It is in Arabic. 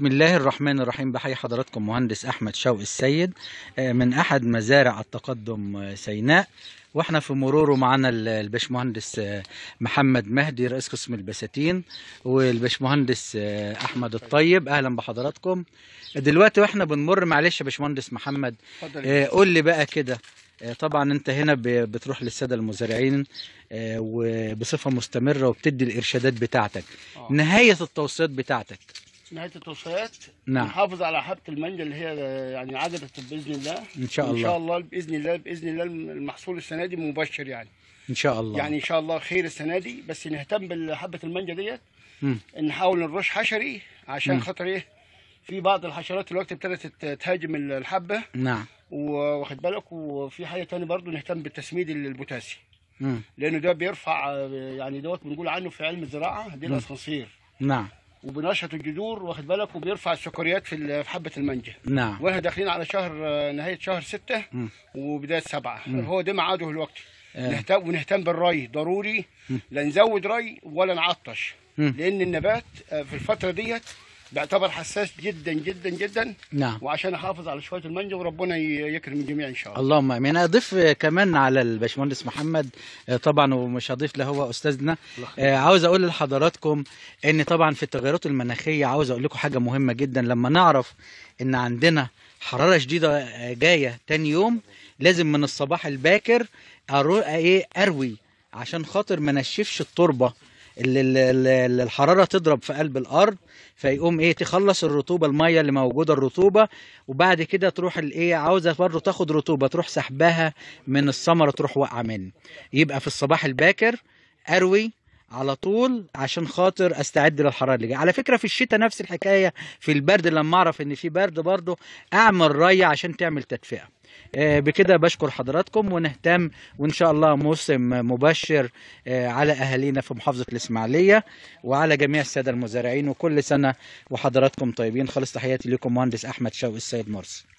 بسم الله الرحمن الرحيم بحي حضراتكم مهندس احمد شوقي السيد آه، من احد مزارع التقدم آه، سيناء واحنا في مروره معانا الباشمهندس آه، محمد مهدي رئيس قسم البساتين والباشمهندس احمد الطيب اهلا بحضراتكم دلوقتي واحنا بنمر معلش يا باشمهندس محمد قول لي بقى كده طبعا انت هنا بتروح للساده المزارعين وبصفه مستمره وبتدي الارشادات بتاعتك نهايه التوصيات بتاعتك نهايه التوصيات نعم نحافظ على حبه المانجا اللي هي يعني عجبت باذن الله ان شاء الله ان شاء الله باذن الله باذن الله المحصول السنه دي مبشر يعني ان شاء الله يعني ان شاء الله خير السنه دي بس نهتم بحبه المانجا ديت نحاول نرش حشري عشان م. خاطر ايه في بعض الحشرات دلوقتي ابتدت تهاجم الحبه نعم واخد بالك وفي حاجه ثانيه برضو نهتم بالتسميد البوتاسي لانه ده بيرفع يعني دوت بنقول عنه في علم الزراعه دي الاسانسير نعم وبنشط الجذور واخد بالك وبيرفع السكريات في حبه المانجا نعم واحنا داخلين على شهر آه، نهايه شهر ستة وبدايه سبعة هو ده ميعاده دلوقتي آه. نهتم ونهتم بالري ضروري لا نزود ري ولا نعطش لان النبات آه، في الفتره ديت بيعتبر حساس جدا جدا جدا نعم وعشان احافظ على شويه المانجا وربنا يكرم الجميع ان شاء الله اللهم امين اضيف كمان على الباشمهندس محمد آه، طبعا ومش هضيف له هو استاذنا الله. آه، عاوز اقول لحضراتكم ان طبعا في التغيرات المناخيه عاوز اقول لكم حاجه مهمه جدا لما نعرف ان عندنا حراره شديده آه، جايه تاني يوم لازم من الصباح الباكر ايه اروي عشان خاطر ما نشفش التربه اللي الحراره تضرب في قلب الارض فيقوم ايه تخلص الرطوبه الميه اللي موجوده الرطوبه وبعد كده تروح الايه عاوزه برضه تاخد رطوبه تروح سحبها من الثمره تروح واقعه منه يبقى في الصباح الباكر اروي على طول عشان خاطر استعد للحراره اللي جايه على فكره في الشتاء نفس الحكايه في البرد لما اعرف ان في برد برضه اعمل ري عشان تعمل تدفئه آه، بكده بشكر حضراتكم ونهتم وان شاء الله موسم مبشر آه، على اهالينا في محافظه الاسماعيليه وعلى جميع الساده المزارعين وكل سنه وحضراتكم طيبين خالص تحياتي لكم مهندس احمد شوقي السيد مرسي